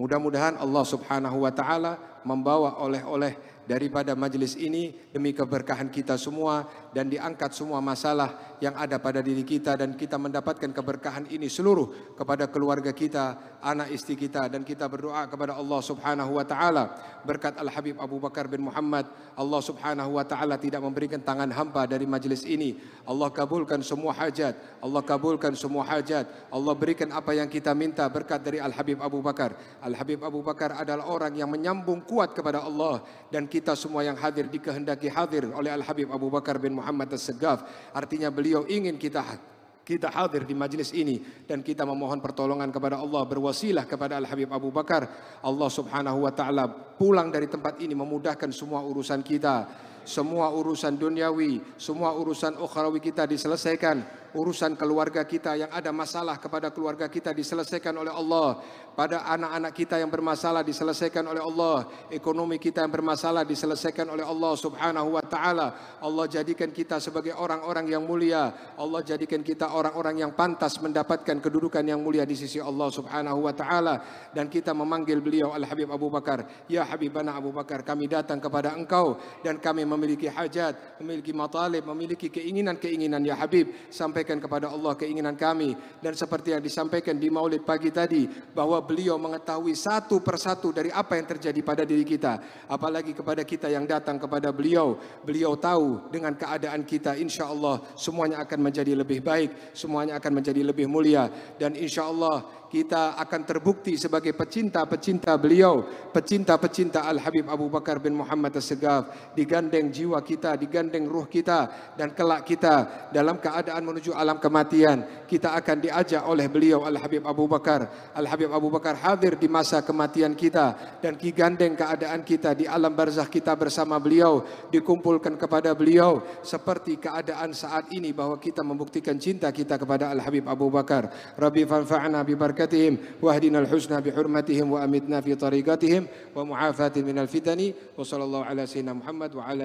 Mudah-mudahan Allah Subhanahu wa taala membawa oleh-oleh daripada majelis ini demi keberkahan kita semua dan diangkat semua masalah yang ada pada diri kita dan kita mendapatkan keberkahan ini seluruh kepada keluarga kita, anak istri kita dan kita berdoa kepada Allah Subhanahu wa taala berkat Al-Habib Abu Bakar bin Muhammad Allah subhanahu wa ta'ala tidak memberikan tangan hampa dari majlis ini Allah kabulkan semua hajat Allah kabulkan semua hajat Allah berikan apa yang kita minta berkat dari Al-Habib Abu Bakar Al-Habib Abu Bakar adalah orang yang menyambung kuat kepada Allah dan kita semua yang hadir dikehendaki hadir oleh Al-Habib Abu Bakar bin Muhammad As-Segaf artinya beliau ingin kita kita hadir di majlis ini dan kita memohon pertolongan kepada Allah berwasilah kepada Al Habib Abu Bakar Allah Subhanahu wa taala pulang dari tempat ini memudahkan semua urusan kita semua urusan duniawi semua urusan ukhrawi kita diselesaikan urusan keluarga kita yang ada masalah kepada keluarga kita diselesaikan oleh Allah, pada anak-anak kita yang bermasalah diselesaikan oleh Allah, ekonomi kita yang bermasalah diselesaikan oleh Allah Subhanahu wa taala. Allah jadikan kita sebagai orang-orang yang mulia, Allah jadikan kita orang-orang yang pantas mendapatkan kedudukan yang mulia di sisi Allah Subhanahu wa taala dan kita memanggil beliau Al Habib Abu Bakar, ya Habibana Abu Bakar, kami datang kepada engkau dan kami memiliki hajat, memiliki matalib, memiliki keinginan-keinginan ya Habib sampai sampaikan kepada Allah keinginan kami dan seperti yang disampaikan di Maulid pagi tadi bahwa beliau mengetahui satu persatu dari apa yang terjadi pada diri kita apalagi kepada kita yang datang kepada beliau beliau tahu dengan keadaan kita insya Allah semuanya akan menjadi lebih baik semuanya akan menjadi lebih mulia dan insya Allah kita akan terbukti sebagai pecinta-pecinta beliau, pecinta-pecinta Al-Habib Abu Bakar bin Muhammad As-Segaf, digandeng jiwa kita, digandeng ruh kita, dan kelak kita dalam keadaan menuju alam kematian, kita akan diajak oleh beliau Al-Habib Abu Bakar. Al-Habib Abu Bakar hadir di masa kematian kita, dan digandeng keadaan kita di alam barzah kita bersama beliau, dikumpulkan kepada beliau, seperti keadaan saat ini bahwa kita membuktikan cinta kita kepada Al-Habib Abu Bakar. Rabbi fanfa'na bibarka بركتهم واهدنا الحسنى بحرمتهم وأمتنا في طريقتهم ومعافاة من الفتن وصلى الله على سيدنا محمد وعلى